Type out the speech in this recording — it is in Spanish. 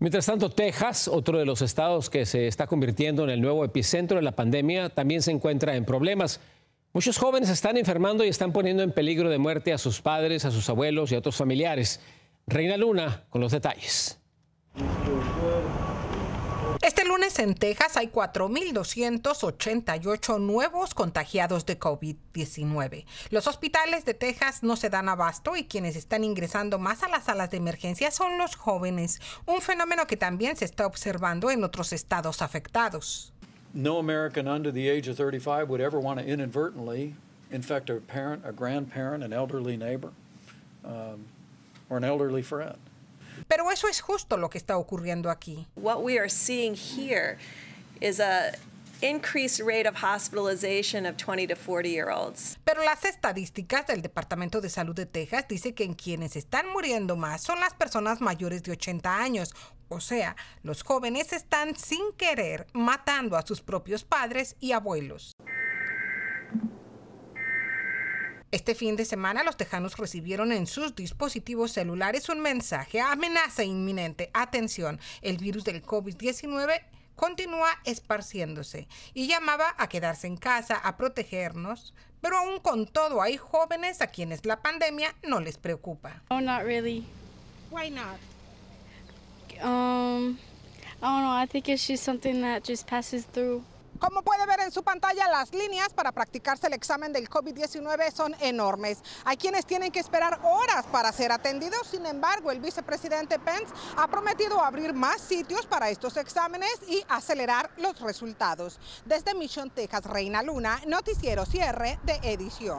Mientras tanto, Texas, otro de los estados que se está convirtiendo en el nuevo epicentro de la pandemia, también se encuentra en problemas. Muchos jóvenes están enfermando y están poniendo en peligro de muerte a sus padres, a sus abuelos y a otros familiares. Reina Luna con los detalles. Este lunes en Texas hay 4.288 nuevos contagiados de COVID-19. Los hospitales de Texas no se dan abasto y quienes están ingresando más a las salas de emergencia son los jóvenes, un fenómeno que también se está observando en otros estados afectados. No American under the age of 35 would ever want to inadvertently infect a parent, a grandparent, an elderly neighbor, um, or an elderly friend. Pero eso es justo lo que está ocurriendo aquí. What we are seeing here is a increased rate of hospitalization of 20 to 40 year olds. Pero las estadísticas del Departamento de Salud de Texas dicen que en quienes están muriendo más son las personas mayores de 80 años, o sea, los jóvenes están sin querer matando a sus propios padres y abuelos. Este fin de semana los tejanos recibieron en sus dispositivos celulares un mensaje, amenaza inminente. Atención, el virus del COVID-19 continúa esparciéndose y llamaba a quedarse en casa, a protegernos, pero aún con todo hay jóvenes a quienes la pandemia no les preocupa. Why not? Um, I don't know. I think just como puede ver en su pantalla, las líneas para practicarse el examen del COVID-19 son enormes. Hay quienes tienen que esperar horas para ser atendidos, sin embargo, el vicepresidente Pence ha prometido abrir más sitios para estos exámenes y acelerar los resultados. Desde Mission, Texas, Reina Luna, Noticiero Cierre de Edición.